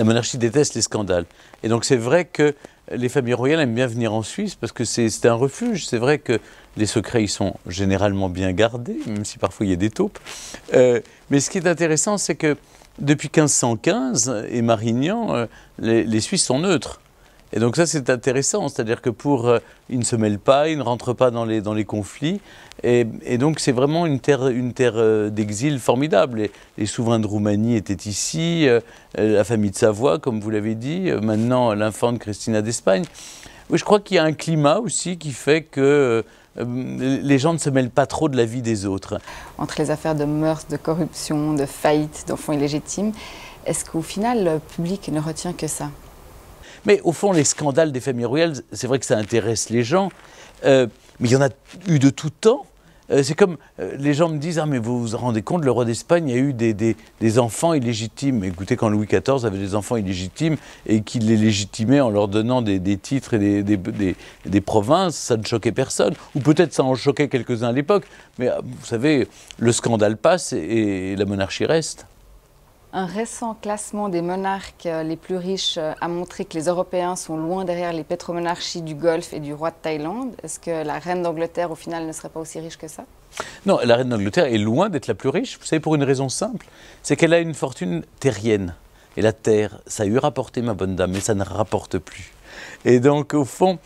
La monarchie déteste les scandales. Et donc c'est vrai que les familles royales aiment bien venir en Suisse parce que c'est un refuge. C'est vrai que les secrets, ils sont généralement bien gardés, même si parfois il y a des taupes. Euh, mais ce qui est intéressant, c'est que depuis 1515 et Marignan, euh, les Suisses sont neutres. Et donc ça, c'est intéressant, c'est-à-dire que pour, euh, ne se mêle pas, il ne rentrent pas dans les, dans les conflits, et, donc c'est vraiment une terre, une terre euh, d'exil formidable. Les, les, souverains de Roumanie étaient ici, euh, la famille de Savoie, comme vous l'avez dit, maintenant l'infante de Christina d'Espagne. Je crois qu'il y a un climat aussi qui fait que les gens ne se mêlent pas trop de la vie des autres. Entre les affaires de mœurs, de corruption, de faillite, d'enfants illégitimes, est-ce qu'au final, le public ne retient que ça mais au fond, les scandales des familles royales, c'est vrai que ça intéresse les gens, euh, mais il y en a eu de tout temps. Euh, c'est comme euh, les gens me disent Ah, mais vous vous rendez compte, le roi d'Espagne a eu des, enfants illégitimes. Écoutez, quand Louis XIV avait des enfants illégitimes et qu'il les légitimait en leur donnant des, titres et des, provinces, ça ne choquait personne. Ou peut-être ça en choquait quelques-uns à l'époque. Mais vous savez, le scandale passe et la monarchie reste. Un récent classement des monarques euh, les plus riches euh, a montré que les Européens sont loin derrière les pétromonarchies du Golfe et du roi de Thaïlande. Est-ce que la reine d'Angleterre, au final, ne serait pas aussi riche que ça Non, la reine d'Angleterre est loin d'être la plus riche. Vous savez, pour une raison simple, c'est qu'elle a une fortune terrienne. Et la terre, ça a eu rapporté, ma bonne dame, mais ça ne rapporte plus. Et donc, au fond,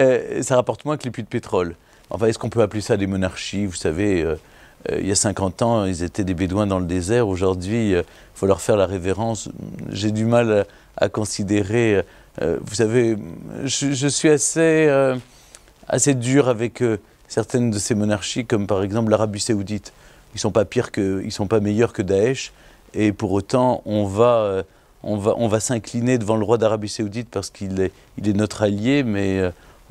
euh, ça rapporte moins que les puits de pétrole. Enfin, est-ce qu'on peut appeler ça des monarchies Vous savez. Euh, il y a 50 ans, ils étaient des bédouins dans le désert. Aujourd'hui, il euh, faut leur faire la révérence. J'ai du mal euh, à, considérer. vous savez, je, suis assez, assez dur avec certaines de ces monarchies, comme par exemple l'Arabie Saoudite. Ils sont pas pires que, sont pas meilleurs que Daesh, et pour autant, on va, va, on va s'incliner devant le roi d'Arabie Saoudite parce qu'il est, il est notre allié, mais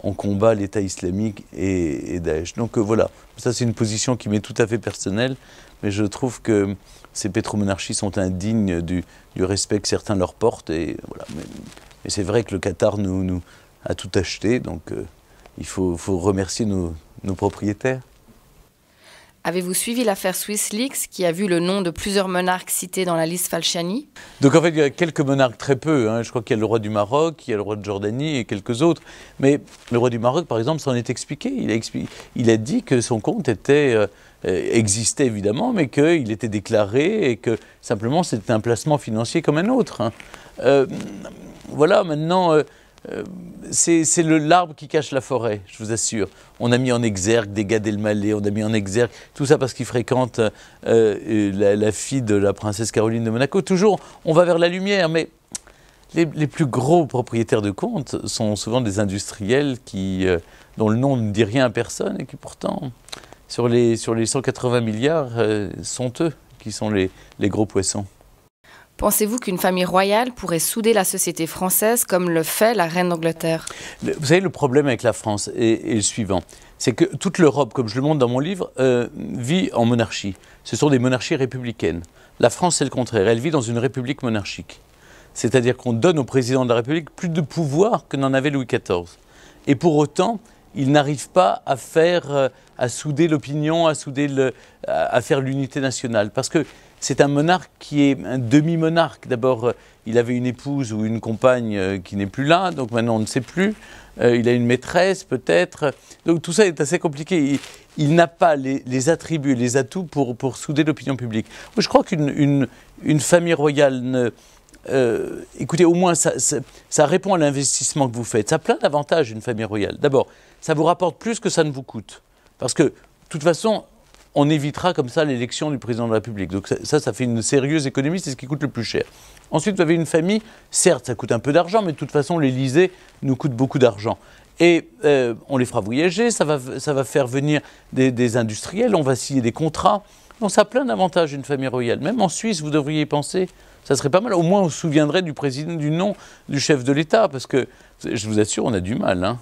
on combat l'État islamique et, et, Daesh. Donc euh, voilà, ça c'est une position qui m'est tout à fait personnelle, mais je trouve que ces pétromonarchies sont indignes du, respect que certains leur portent. Et voilà. Mais, c'est vrai que le Qatar nous, a tout acheté, donc euh, il faut, remercier nos propriétaires. Avez-vous suivi l'affaire SwissLeaks qui a vu le nom de plusieurs monarques cités dans la liste Falciani Donc en fait, il y a quelques monarques, très peu. Hein. Je crois qu'il y a le roi du Maroc, il y a le roi de Jordanie et quelques autres. Mais le roi du Maroc, par exemple, s'en est expliqué. Il a, il a dit que son compte était... Euh, euh, existait évidemment, mais qu'il était déclaré et que simplement c'était un placement financier comme un autre. Hein. Euh, voilà, maintenant, euh, c'est c'est l'arbre qui cache la forêt, je vous assure. On a mis en exergue des gars et on a mis en exergue tout ça parce qu'ils fréquentent euh, euh, la, fille de la princesse Caroline de Monaco. Toujours, on va vers la lumière, mais les, plus gros propriétaires de comptes sont souvent des industriels qui, dont le nom ne dit rien à personne et qui pourtant, sur les, sur les 180 milliards, sont eux qui sont les gros poissons. Pensez-vous qu'une famille royale pourrait souder la société française comme le fait la reine d'Angleterre Vous savez, le problème avec la France est, le suivant. C'est que toute l'Europe, comme je le montre dans mon livre, euh, vit en monarchie. Ce sont des monarchies républicaines. La France, c'est le contraire. Elle vit dans une république monarchique. C'est-à-dire qu'on donne au président de la République plus de pouvoir que n'en avait Louis XIV. Et pour autant, il n'arrive pas à faire, euh, à souder l'opinion, à souder, le, à faire l'unité nationale. Parce que c'est un monarque qui est un demi-monarque. D'abord, euh, il avait une épouse ou une compagne euh, qui n'est plus là, donc maintenant on ne sait plus. Euh, il a une maîtresse peut-être. Donc tout ça est assez compliqué. Il, n'a pas les, attributs, les atouts pour, pour souder l'opinion publique. Je crois qu'une une, famille royale écoutez, au moins, ça, répond à l'investissement que vous faites. Ça a plein d'avantages, une famille royale. D'abord, ça vous rapporte plus que ça ne vous coûte. Parce que, de toute façon, on évitera comme ça l'élection du président de la République. Donc ça, ça fait une sérieuse économie, c'est ce qui coûte le plus cher. Ensuite, vous avez une famille, certes, ça coûte un peu d'argent, mais de toute façon, l'Élysée nous coûte beaucoup d'argent. Et euh, on les fera voyager, ça va, ça va faire venir des, industriels, on va signer des contrats. Donc ça a plein d'avantages, une famille royale. Même en Suisse, vous devriez y penser. Ça serait pas mal. Au moins, on se souviendrait du président, du nom du chef de l'État, parce que je vous assure, on a du mal. Hein.